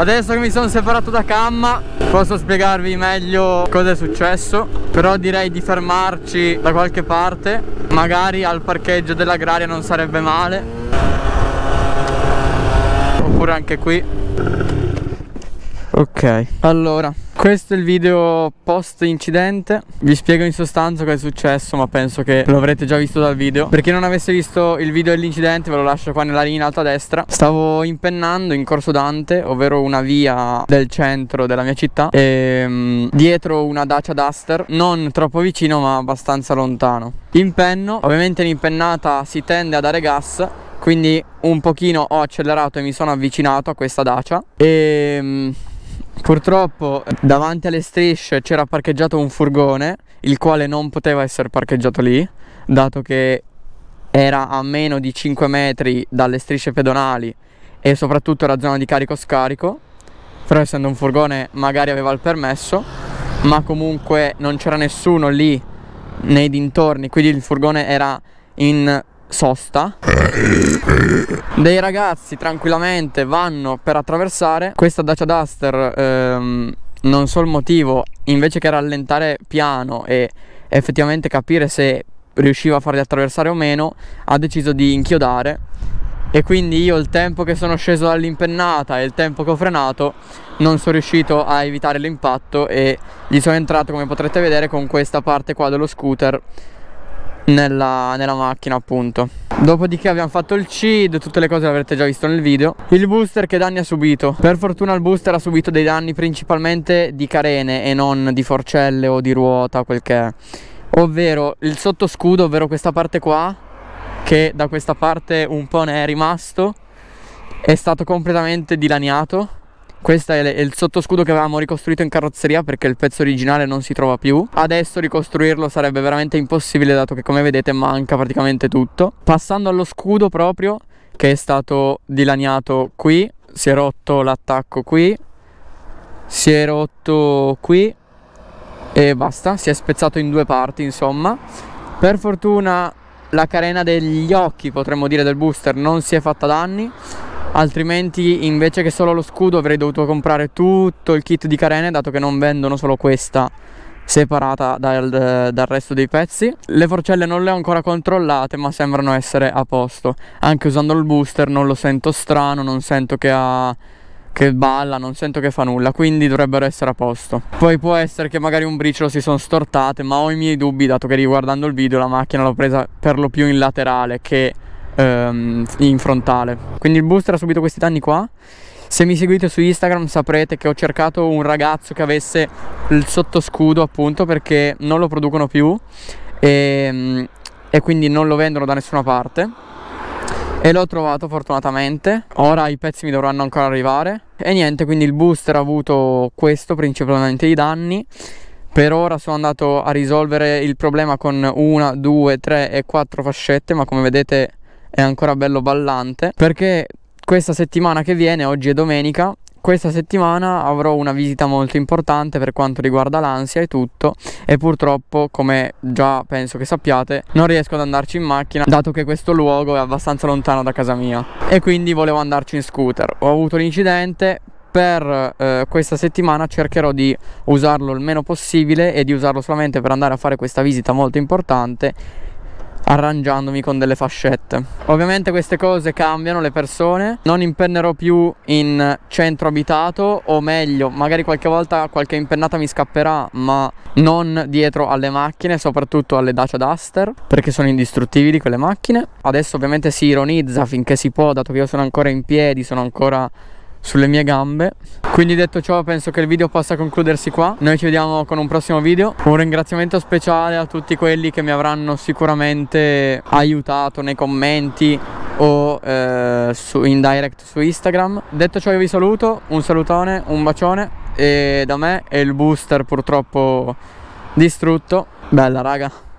Adesso che mi sono separato da Camma posso spiegarvi meglio cosa è successo Però direi di fermarci da qualche parte Magari al parcheggio dell'agraria non sarebbe male Oppure anche qui Ok Allora questo è il video post incidente Vi spiego in sostanza cosa è successo ma penso che lo avrete già visto dal video Per chi non avesse visto il video dell'incidente ve lo lascio qua nella linea in alto a destra Stavo impennando in Corso Dante ovvero una via del centro della mia città e, mm, Dietro una Dacia Duster non troppo vicino ma abbastanza lontano Impenno, ovviamente l'impennata si tende a dare gas quindi un pochino ho accelerato e mi sono avvicinato a questa Dacia e mm, Purtroppo davanti alle strisce c'era parcheggiato un furgone, il quale non poteva essere parcheggiato lì, dato che era a meno di 5 metri dalle strisce pedonali e soprattutto era zona di carico-scarico, però essendo un furgone magari aveva il permesso, ma comunque non c'era nessuno lì nei dintorni, quindi il furgone era in sosta dei ragazzi tranquillamente vanno per attraversare questa Dacia Duster ehm, non so il motivo invece che rallentare piano e effettivamente capire se riusciva a farli attraversare o meno ha deciso di inchiodare e quindi io il tempo che sono sceso dall'impennata e il tempo che ho frenato non sono riuscito a evitare l'impatto e gli sono entrato come potrete vedere con questa parte qua dello scooter nella, nella macchina appunto Dopodiché abbiamo fatto il CID, tutte le cose le avrete già visto nel video Il booster che danni ha subito Per fortuna il booster ha subito dei danni principalmente di carene e non di forcelle o di ruota quel che è Ovvero il sottoscudo, ovvero questa parte qua Che da questa parte un po' ne è rimasto È stato completamente dilaniato questo è il sottoscudo che avevamo ricostruito in carrozzeria perché il pezzo originale non si trova più. Adesso ricostruirlo sarebbe veramente impossibile dato che come vedete manca praticamente tutto. Passando allo scudo proprio che è stato dilaniato qui, si è rotto l'attacco qui, si è rotto qui e basta, si è spezzato in due parti insomma. Per fortuna la carena degli occhi potremmo dire del booster non si è fatta danni altrimenti invece che solo lo scudo avrei dovuto comprare tutto il kit di carene dato che non vendono solo questa separata dal, dal, resto dei pezzi le forcelle non le ho ancora controllate ma sembrano essere a posto anche usando il booster non lo sento strano non sento che ha che balla, non sento che fa nulla, quindi dovrebbero essere a posto. Poi può essere che magari un briciolo si sono stortate, ma ho i miei dubbi dato che riguardando il video la macchina l'ho presa per lo più in laterale, che ehm, in frontale. Quindi il booster ha subito questi danni qua. Se mi seguite su Instagram saprete che ho cercato un ragazzo che avesse il sottoscudo appunto perché non lo producono più e, ehm, e quindi non lo vendono da nessuna parte e l'ho trovato fortunatamente ora i pezzi mi dovranno ancora arrivare e niente quindi il booster ha avuto questo principalmente i danni per ora sono andato a risolvere il problema con una, due, tre e quattro fascette ma come vedete è ancora bello ballante perché questa settimana che viene, oggi è domenica, questa settimana avrò una visita molto importante per quanto riguarda l'ansia e tutto e purtroppo come già penso che sappiate non riesco ad andarci in macchina dato che questo luogo è abbastanza lontano da casa mia e quindi volevo andarci in scooter. Ho avuto l'incidente per eh, questa settimana cercherò di usarlo il meno possibile e di usarlo solamente per andare a fare questa visita molto importante arrangiandomi con delle fascette ovviamente queste cose cambiano le persone non impennerò più in centro abitato o meglio magari qualche volta qualche impennata mi scapperà ma non dietro alle macchine soprattutto alle Dacia Duster perché sono indistruttibili quelle macchine adesso ovviamente si ironizza finché si può dato che io sono ancora in piedi sono ancora sulle mie gambe quindi detto ciò penso che il video possa concludersi qua noi ci vediamo con un prossimo video un ringraziamento speciale a tutti quelli che mi avranno sicuramente aiutato nei commenti o eh, su, in direct su Instagram detto ciò io vi saluto un salutone un bacione e da me è il booster purtroppo distrutto bella raga